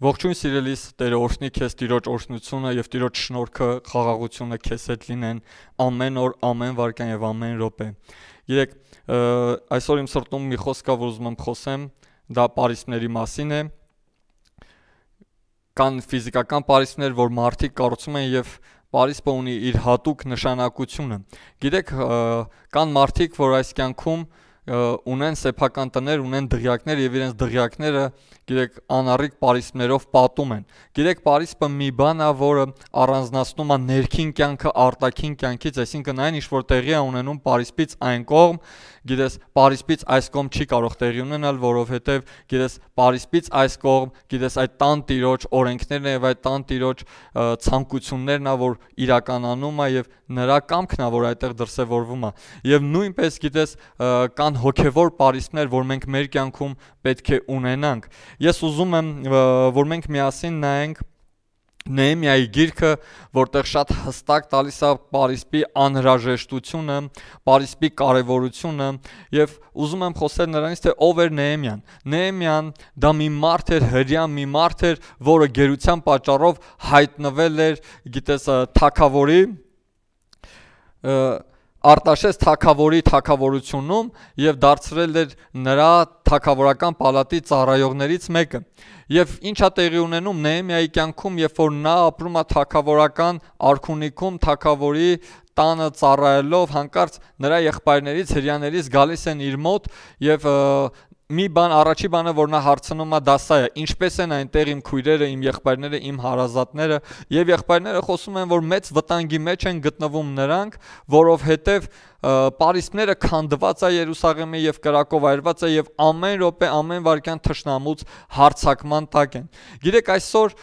Ողջույն սիրելիս, Տերը օրհնի քեզ Տիրոջ օրհնությունը եւ Տիրոջ շնորհքը, խաղաղությունը քեզ հետ լինեն ամեն օր, ամեն վարքան եւ ամեն րոպե։ Երեք այսօր իմ սրտում մի խոսքա որ ուզում եմ խոսեմ, դա Փարիսների մասին է։ Կան ֆիզիկական Փարիսներ, որ մարդիկ կառուցում են եւ Փարիսը ունի իր հատուկ նշանակությունը։ Գիտեք, կան մարդիկ, որ այս կյանքում ունեն սեփական տներ, ունեն դղյակներ եւ իրենց դղյակները գիտեք անառիկ Փարիսներով պատում են։ Գիտեք Փարիսը մի բան է, որը առանձնացնում է ներքին կյանքը արտաքին կյանքից, այսինքն այն ինչ որ տեղի է ունենում Փարիսից այն կողմ, գիտես Փարիսից այս կողմ չի կարող տեղի ունենալ, որովհետեւ գիտես Փարիսից այս կողմ, գիտես այդ տան տիրոջ օրենքներն եւ այդ տան տիրոջ ցանկություններն է, որ իրականանում է եւ նրա կամքն է, որ այդտեղ դրսեւորվում է։ Եվ նույնպես գիտես կան անհոգևոր պարիսպներ, որ մենք մեր կյանքում պետք է ունենանք։ Ես ուզում եմ, որ մենք միասին նայենք Նեհեմիայի գիրքը, որտեղ շատ հստակ տալիս է Փարիսպի անհրաժեշտությունը, Փարիսպի կարևորությունը եւ ուզում եմ խոսել նրանից, թե ով էր Նեհեմիան։ Նեհեմիան դա մի մարդ էր, հрья մի մարդ էր, որը գերության պատճառով հայտնվել էր, գիտես, թակավորի Արտաշես թակավորի թակավորությունում եւ դարձրել էր նրա թակավորական պալատի ծառայողներից մեկը։ Եվ ինչա տեղի ունենում Նեհեմիայի կյանքում, երբ որ նա ապրում է թակավորական արքունիքում, թակավորի տանը ծառայելով հանկարծ նրա եղբայրներից հрьяաներից գալիս են իր մոտ եւ մի բան առաջի բանը որ նա հարցնում է դա սա է ինչպես են այնտեղ իմ քույրերը իմ եղբայրները իմ հարազատները եւ եղբայրները խոսում են որ մեծ վտանգի մեջ են գտնվում նրանք որովհետեւ Փարիսները քանդված է Երուսաղեմի եւ Կրակով այրված է եւ ամեն րոպե ամեն վարքյան թշնամուց հարցակման տակ են։ Գիտեք այսօր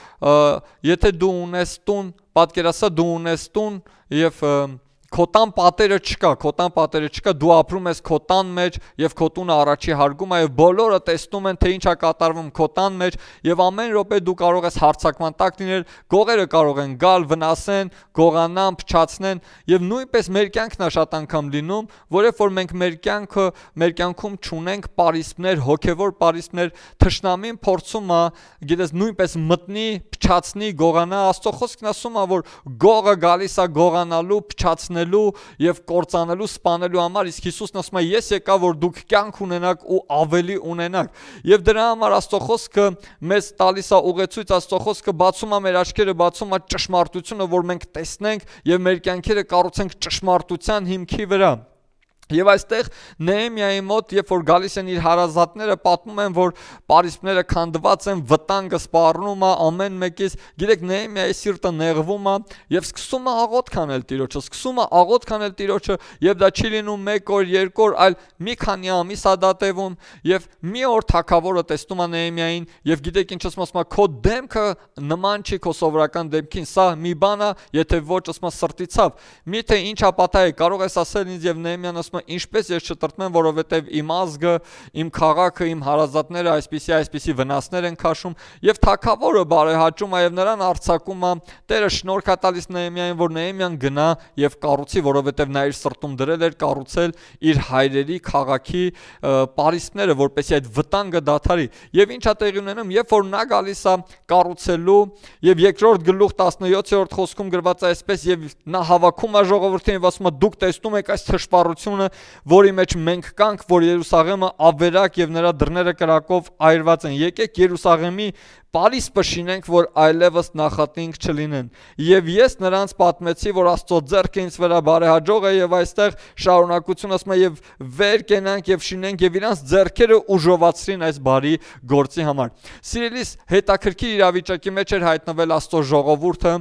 եթե դու ունես տուն, պատկերացա դու ունես տուն եւ և, և, և, և, և, և, և, և, և քո տան պատերը չկա, քո տան պատերը չկա, դու ապրում ես քո տան մեջ եւ քո տունը առաջի հարգում է եւ բոլորը տեսնում են թե ինչա կատարվում քո տան մեջ եւ ամեն րոպե դու կարող ես հարցակման տակ լինել, գողերը կարող են գալ, վնասեն, գողանան, փչացնեն եւ նույնպես մեր կյանքն է շատ անգամ լինում, որ երբ որ մենք մեր կյանքը, մեր կյանքում ճունենք պարիսպներ, հոգեվոր պարիսպներ, թշնամին փորձում է, գիտես, նույնպես մտնի, փչացնի, գողանա, Աստծո խոսքն ասում է, որ գողը գալիս է գողանալու, փչացնի մատնելու եւ կործանելու, սպանելու համար, իսկ Հիսուսն ասում է՝ ես եկա, որ դուք կյանք ունենաք ու ավելի ունենաք։ Եվ դրա համար Աստծո խոսքը մեզ տալիս է ուղեցույց, Աստծո խոսքը բացում է մեր աչքերը, բացում է ճշմարտությունը, որ մենք տեսնենք եւ մեր կյանքերը կառուցենք ճշմարտության հիմքի վրա։ Եվ այստեղ Նեհեմիայի մոտ, երբ որ գալիս են իր հարազատները, պատմում են, որ Փարիսպները քանդված են, վտանգը սպառնում է ամեն մեկից։ Գիտեք, Նեհեմիայի սիրտը նեղվում է եւ սկսում է աղոտ քանել Տիրոջը, սկսում է աղոտ քանել Տիրոջը, եւ դա չի լինում 1 օր, 2 օր, այլ մի քանի ամիս է դա տևում եւ մի օր թակավորը տեսնում է Նեհեմիային եւ գիտեք ինչ ասում ասում է քո դեմքը նման չի քո սովորական դեմքին, սա մի բան է, եթե ոչ ասում է սրտիցավ։ Միթե ինչ ապաթա է, կարող ես ասել ինձ եւ Նեհեմիան ասում մտածում եմ ինչպես ես չտրտմեմ, որովհետև իմ ազգը, իմ քաղաքը, իմ հարազատները այսպիսի այսպիսի վնասներ են քաշում եւ թակավորը բարեհաճում է եւ նրան արցակում է Տերը շնորհ կա տալիս Նեհեմիային, որ Նեհեմիան գնա եւ կառուցի, որովհետև նա իր սրտում դրել էր կառուցել իր հայրերի քաղաքի Փարիսները, որպեսի այդ վտանգը դադարի։ Եվ ինչա տեղի ունենում, երբ որ նա գալիս է կառուցելու եւ երկրորդ գլուխ 17-րդ խոսքում գրված է այսպես եւ նա հավաքում է ժողովրդին եւ ասում է դուք տեսնում եք այս թշվառությունը որի մեջ մենք կանք, որ Երուսաղեմը ավերակ եւ նրա դռները կրակով այրված են։ Եկեք Երուսաղեմի Պարիս պշինենք, որ այլևս նախատինք չլինեն։ Եվ ես նրանց պատմեցի, որ Աստծո ձեռքը ինձ վրա բարեհաջող է եւ այստեղ շարունակություն ասում է եւ վեր կենանք եւ շինենք եւ իրանց ձեռքերը ուժովացրին այս բարի գործի համար։ Սիրելիս, հետաքրքիր իրավիճակի մեջ էր հայտնվել Աստծո ժողովուրդը,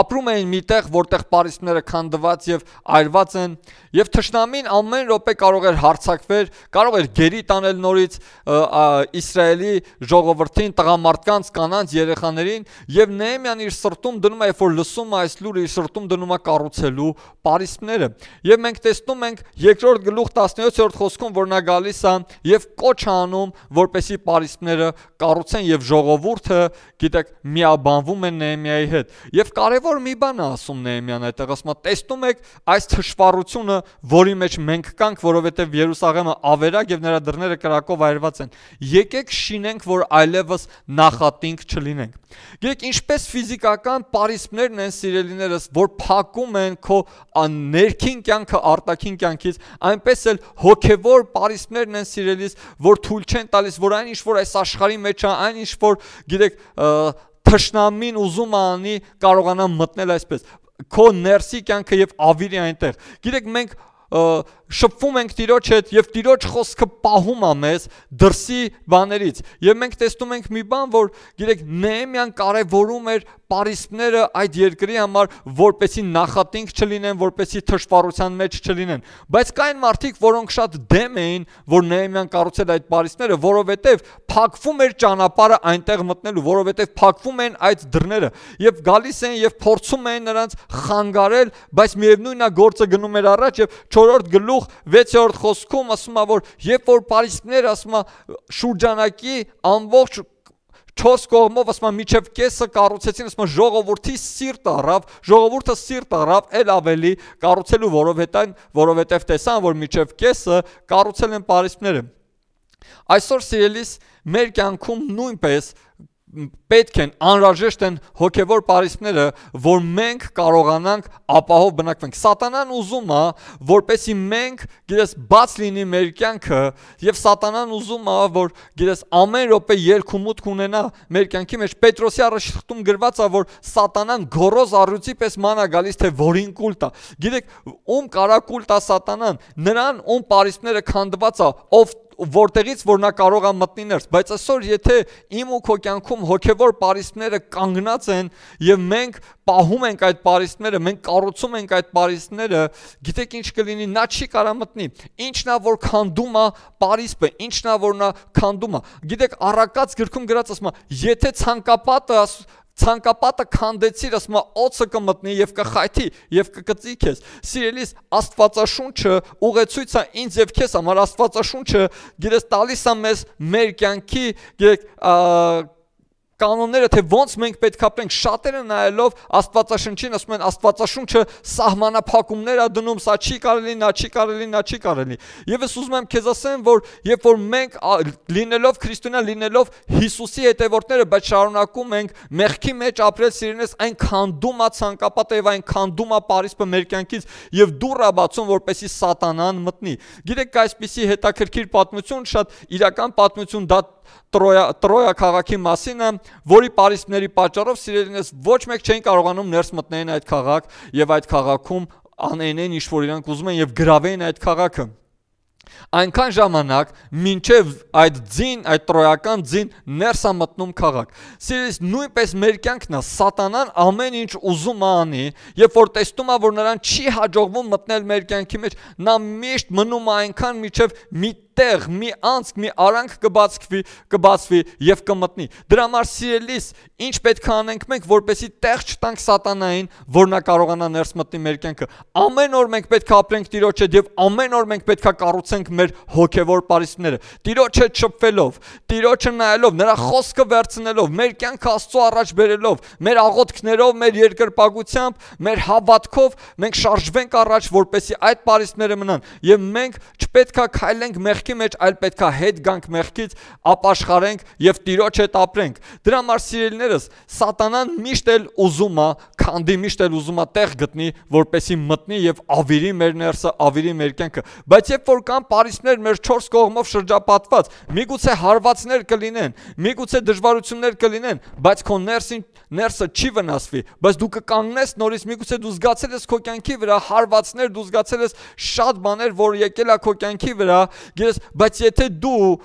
ապրում էին միտեղ, որտեղ Փարիսները քանդված եւ այրված են, եւ թշնամին ամեն րոպե կարող էր հարցակվել, կարող էր գերի տանել նորից Իսրայելի ժողովրդին, տղամարդկանց, կանանց, երեխաներին, եւ Նեհեմիան իր սրտում դնում է, որ լսում է այս լուրը, իր սրտում դնում է կառուցելու Փարիսները։ Եվ մենք տեսնում ենք երկրորդ գլուխ 17-րդ խոսքում, որ նա գալիս է եւ կոչ անում, որպեսի Փարիսները կառուցեն եւ ժողովուրդը, գիտեք, միաբանվում են Նեհեմիայի հետ։ Եվ կարևոր մի բան է ասում Նեհեմիան այդտեղ, ասում է՝ տեսնում եք այս թշվառությունը, որի մեջ մենք կանք, որովհետև Երուսաղեմը ավերակ եւ նրա դռները կրակով այրված են։ Եկեք շինենք, որ այլևս նախատինք չլինենք։ Գիտեք, ինչպես ֆիզիկական պարիսպներն են սիրելիներս, որ փակում են քո ներքին կյանքը արտաքին կյանքից, այնպես էլ հոգեվոր պարիսպներն են սիրելիս, որ թույլ չեն տալիս, որ այն ինչ որ այս աշխարհի մեջ է, այն ինչ որ գիտեք թշնամին ուզում անի կարողանա մտնել այսպես քո ներսի կյանքը եւ ավիրի այնտեղ։ Գիտեք մենք շփվում ենք Տիրոջ հետ եւ Տիրոջ խոսքը պահում է մեզ դրսի բաներից։ Եվ մենք տեսնում ենք մի բան, որ գիտեք Նեեմիան կարևորում էր Պարիսպները այդ երկրի համար, որպեսի նախատինք չլինեն, որպեսի թշվառության մեջ չլինեն։ Բայց կային մարդիկ, որոնք շատ դեմ էին, որ Նեեմիան կառուցել այդ Պարիսպները, որովհետեւ փակվում էր ճանապարհը այնտեղ մտնելու, որովհետեւ փակվում էին այդ դռները եւ գալիս էին եւ փորձում էին նրանց խանգարել, բայց միևնույնն է գործը գնում էր առաջ եւ 4-րդ գլուխ 6-րդ խոսքում ասում է որ երբ որ Փարիսները ասում է շուրջանակի ամբողջ չորս կողմով ասում եմ միջև կեսը կառուցեցին ասում ժողովրդի սիրտ առավ ժողովուրդը սիրտ առավ ել ավելի կառուցելու որովհետև այն որովհետև տեսան որ միջև կեսը կառուցել են պարիսպները այսօր սիրելիս մեր կյանքում նույնպես պետք են անհրաժեշտ են հոգևոր պարիսպները, որ մենք կարողանանք ապահով բնակվենք։ Սատանան ուզում է, որպեսի մենք գերես բաց լինի մեր կյանքը, եւ Սատանան ուզում է, որ գերես ամեն րոպե երկումուտք ունենա մեր կյանքի մեջ։ Պետրոսի առաջխտում գրված է, որ Սատանան գորոզ առյուծի պես մանա գալիս թե որին կուլտա։ Գիտեք, ում կարա կուլտա Սատանան, նրան ում պարիսպները քանդված է, ով որտեղից որ նա կարող է մտնի ներս, բայց այսօր եթե իմ ու քո կյանքում հոգևոր պարիսպները կանգնած են եւ մենք պահում ենք այդ պարիսպները, մենք կառուցում ենք այդ պարիսպները, գիտեք ինչ կլինի, նա չի կարա մտնի։ Ինչն է որ քանդում է պարիսպը, ինչն է որ նա քանդում է։ Գիտեք, առակած գրքում գրած ասում է, եթե ցանկապատը ցանկապատը քանդեցիր, ասում է օծը կմտնի եւ կխայթի եւ կկծի քեզ։ Սիրելիս Աստվածաշունչը ուղեցույց է ինձ եւ քեզ համար Աստվածաշունչը գերես տալիս է մեզ մեր կյանքի գերեք կանոնները, թե ոնց մենք պետք է ապրենք, շատերը նայելով Աստվածաշնչին ասում են Աստվածաշունչը սահմանափակումներ է դնում, սա չի կարելի, նա չի կարելի, նա չի կարելի։ Եվ ես ուզում եմ քեզ ասեմ, որ երբ որ մենք լինելով քրիստոնյա, լինելով Հիսուսի հետևորդները, բայց շարունակում ենք մեղքի մեջ ապրել սիրելիս, այնքան դումա ցանկապատ եւ այնքան դումա Փարիսը մեր կյանքից եւ դուռը բացում, որպեսի սատանան մտնի։ Գիտեք, այսպիսի հետաքրքիր պատմություն, շատ իրական պատմություն դա Տրոյա Տրոյա քաղաքի մասին է, որի պարիսպների պատճառով սիրելինս ոչ մեկ չեն կարողանում ներս մտնեն այդ քաղաք եւ այդ քաղաքում անենեն ինչ որ իրանք ուզում են եւ գրավեն այդ քաղաքը։ Այնքան ժամանակ, մինչև այդ ձին, այդ տրոյական ձին ներս է մտնում քաղաք։ Սիրելիս, նույնպես մեր կյանքն է, սատանան ամեն ինչ ուզում է անի, երբ որ տեսնում է, որ նրան չի հաջողվում մտնել մեր կյանքի մեջ, նա միշտ մնում է այնքան, մինչև մի տեղ, մի անցք, մի արանք կբացկվի, կբացվի եւ կմտնի։ Դրա համար սիրելիս, ինչ պետք է անենք մենք, որպեսի տեղ չտանք սատանային, որ նա կարողանա ներս մտնել մեր կյանքը։ Ամեն օր մենք պետք է ապրենք Տիրոջ հետ եւ ամեն օր մենք պետք է կառուցենք մեր հոգեվոր պարիսպները։ Տիրոջ հետ շփվելով, Տիրոջը նայելով, նրա խոսքը վերցնելով, մեր կյանքը Աստծո առաջ բերելով, մեր աղոթքներով, մեր երկրպագությամբ, մեր հավատքով մենք շարժվենք առաջ, որպեսի այդ պարիսպները մնան եւ մենք չպետք է քայլենք մեղ մեղքի մեջ, այլ պետքա հետ գանք մեղքից, ապաշխարենք եւ Տիրոջ հետ ապրենք։ Դրա համար սիրելիներս, սատանան միշտ էլ ուզում է, քանդի միշտ էլ ուզում է տեղ գտնի, որպեսի մտնի եւ ավիրի մեր ներսը, ավիրի մեր կյանքը։ Բայց երբ որ կան Փարիսներ մեր 4 կողմով շրջապատված, միգուցե հարվածներ կլինեն, միգուցե դժվարություններ կլինեն, բայց քո ներսին ներսը չի վնասվի, բայց դու կկանգնես նորից միգուցե դու զգացել ես քո կյանքի վրա հարվածներ, դու զգացել ես շատ բաներ, որ եկել է քո կյանքի վրա, գերես ես, բայց եթե դու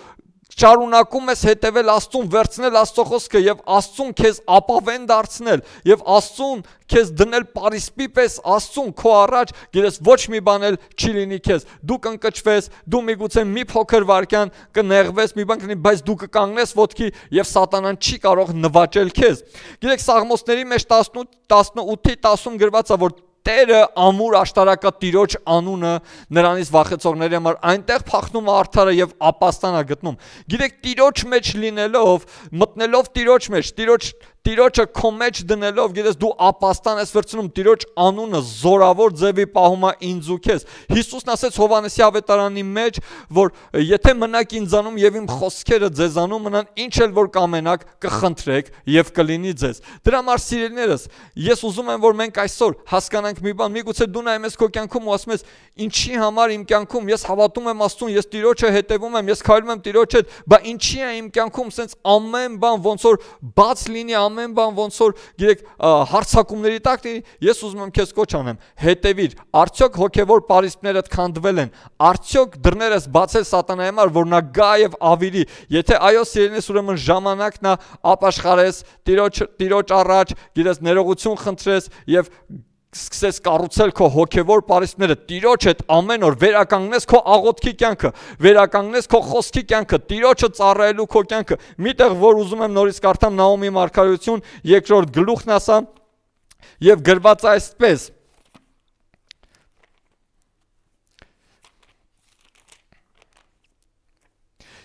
շարունակում ես հետևել Աստծուն, վերցնել Աստծո խոսքը եւ Աստծուն քեզ ապավեն դարձնել եւ Աստծուն քեզ դնել Փարիսպի պես Աստծուն քո առաջ, գիտես ոչ մի բան էլ չի լինի քեզ։ Դու կընկճվես, դու միգուցե մի փոքր վարքյան կնեղվես, մի բան կլինի, բայց դու կկանգնես ոտքի եւ սատանան չի կարող նվաճել քեզ։ Գիտեք Սաղմոսների մեջ 18 18-ի 10-ում գրված է որ Տերը ամուր աշտարակատիրոջ անունը նրանից վախեցողների համար այնտեղ փախնում է արդարը եւ ապաստան է գտնում։ Գիտեք, տիրոջ մեջ լինելով, մտնելով տիրոջ մեջ, տիրոջ Տիրոջը քո մեջ դնելով, գիտես, դու ապաստան ես վերցնում Տիրոջ անունը զորավոր ձևի պահումա ինձ ու քեզ։ Հիսուսն ասեց Հովանեսի ավետարանի մեջ, որ եթե մնաք ինձանում եւ իմ խոսքերը ձեզանում մնան, ինչ էլ որ կամենաք, կխնդրեք եւ կլինի ձեզ։ Դրա համար սիրելիներս, ես ուզում եմ, որ մենք այսօր հասկանանք մի բան, միգուցե դու նայում ես քո կյանքում ու ասում ես, ինչի համար իմ կյանքում ես հավատում եմ Աստծուն, ես Տիրոջը հետևում եմ, ես քայլում եմ Տիրոջ հետ, բայց ինչի է իմ կյանքում սենց ամեն բան ոնց որ բաց լինի ամեն բան ոնց որ գիտեք հարցակումների տակ ես ուզում եմ քեզ կոչ անեմ հետևիր արդյոք հոգևոր պարիսպներդ քանդվել են արդյոք դռներս բացել սատանայի համար որ նա գա եւ ավիրի եթե այո սիրելիս ուրեմն ժամանակն է ապաշխարես տիրոջ տիրոջ առաջ գիտես ներողություն խնդրես եւ սկսես կառուցել քո հոգևոր պարիսպները Տիրոջ հետ ամեն օր վերականգնես քո աղոթքի կյանքը, վերականգնես քո խոսքի կյանքը, Տիրոջը ծառայելու քո կյանքը։ Միտեղ որ ուզում եմ նորից կարդամ Նաոմի մարգարեություն երկրորդ գլուխն ասա եւ գրված այսպես.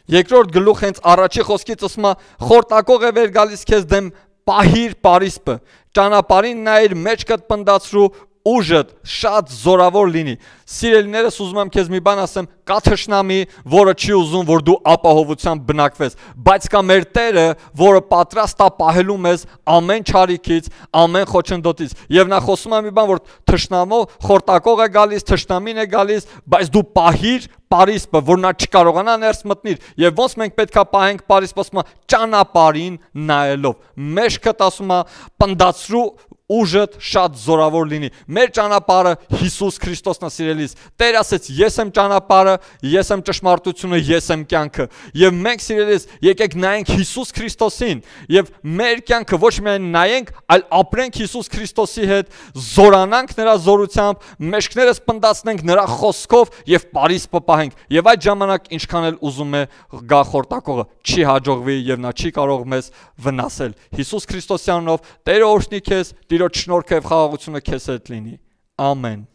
Երկրորդ գլուխ հենց առաջի խոսքից ասում է խորտակող է վեր գալիս քեզ դեմ պահիր Փարիսպը, ճանապարհին նայիր մեջքդ պնդացրու ուժդ շատ զորավոր լինի։ Սիրելիներս ուզում եմ քեզ մի բան ասեմ, կա թշնամի, որը չի ուզում, որ դու ապահովությամբ բնակվես, բայց կա մեր Տերը, որը պատրաստ է պահելու մեզ ամեն ճարիքից, ամեն խոչընդոտից։ Եվ նա խոսում է մի բան, որ թշնամո խորտակող է գալիս, թշնամին է գալիս, բայց դու պահիր Փարիսպը, որ նա չկարողանա ներս մտնել եւ ոնց մենք պետքա պահենք Փարիսպը ասում է ճանապարհին նայելով։ Մեջքդ ասում է պնդացրու ուժդ շատ զորավոր լինի։ Մեր ճանապարհը Հիսուս Քրիստոսն է սիրելիս։ Տեր ասեց. Ես եմ ճանապարհը, ես եմ ճշմարտությունը, ես եմ կյանքը։ Եվ մենք սիրելիս եկեք նայենք Հիսուս Քրիստոսին եւ մեր կյանքը ոչ միայն նայենք, այլ ապրենք Հիսուս Քրիստոսի հետ, զորանանք նրա զորությամբ, մեջքներս պնդացնենք նրա խոսքով եւ Փարիսպը պահենք եւ այդ ժամանակ ինչքան էլ ուզում է գա խորտակողը չի հաջողվի եւ նա չի կարող մեզ վնասել Հիսուս Քրիստոսյանով Տերը օրհնի քեզ Տիրոջ շնորհքը եւ խաղաղությունը քեզ հետ լինի ամեն